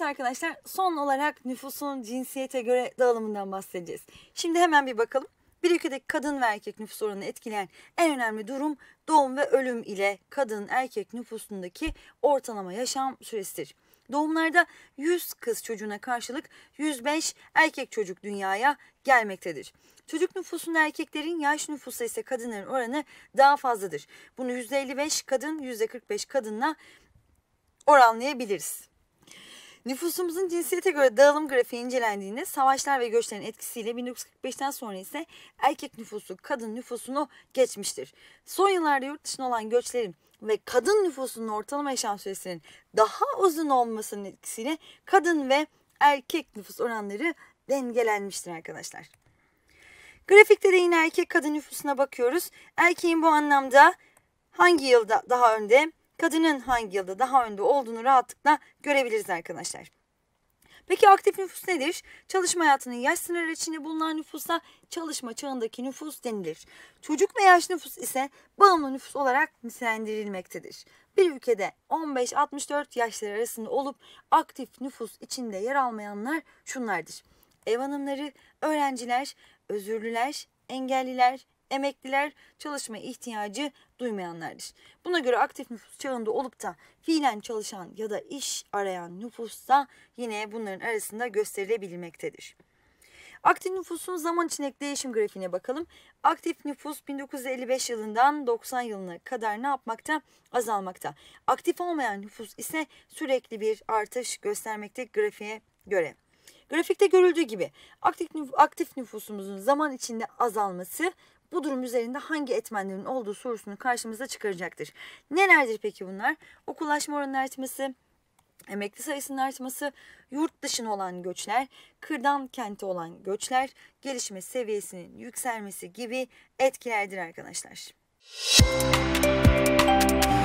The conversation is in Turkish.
Evet arkadaşlar son olarak nüfusun cinsiyete göre dağılımından bahsedeceğiz. Şimdi hemen bir bakalım. Bir ülkedeki kadın ve erkek nüfus oranını etkileyen en önemli durum doğum ve ölüm ile kadın erkek nüfusundaki ortalama yaşam süresidir. Doğumlarda 100 kız çocuğuna karşılık 105 erkek çocuk dünyaya gelmektedir. Çocuk nüfusunda erkeklerin, yaş nüfusu ise kadınların oranı daha fazladır. Bunu %55 kadın, %45 kadınla oranlayabiliriz. Nüfusumuzun cinsiyete göre dağılım grafiği incelendiğinde savaşlar ve göçlerin etkisiyle 1945'ten sonra ise erkek nüfusu kadın nüfusunu geçmiştir. Son yıllarda yurt dışına olan göçlerin ve kadın nüfusunun ortalama yaşam süresinin daha uzun olmasının etkisiyle kadın ve erkek nüfus oranları dengelenmiştir arkadaşlar. Grafikte de yine erkek kadın nüfusuna bakıyoruz. Erkeğin bu anlamda hangi yılda daha önde kadının hangi yılda daha önde olduğunu rahatlıkla görebiliriz arkadaşlar. Peki aktif nüfus nedir? Çalışma hayatının yaş sınırı içinde bulunan nüfusa çalışma çağındaki nüfus denilir. Çocuk ve yaş nüfus ise bağımlı nüfus olarak nitelendirilmektedir. Bir ülkede 15-64 yaşları arasında olup aktif nüfus içinde yer almayanlar şunlardır. Ev hanımları, öğrenciler, özürlüler, engelliler, emekliler, çalışma ihtiyacı duymayanlardır. Buna göre aktif nüfus çağında olup da fiilen çalışan ya da iş arayan nüfus da yine bunların arasında gösterilebilmektedir. Aktif nüfusun zaman içindeki değişim grafiğine bakalım. Aktif nüfus 1955 yılından 90 yılına kadar ne yapmakta? Azalmakta. Aktif olmayan nüfus ise sürekli bir artış göstermekte grafiğe göre. Grafikte görüldüğü gibi aktif, nüf aktif nüfusumuzun zaman içinde azalması bu durum üzerinde hangi etmenlerin olduğu sorusunu karşımıza çıkaracaktır. Nelerdir peki bunlar? Okullaşma oranının artması, emekli sayısının artması, yurt dışına olan göçler, kırdan kente olan göçler, gelişme seviyesinin yükselmesi gibi etkilerdir arkadaşlar. Müzik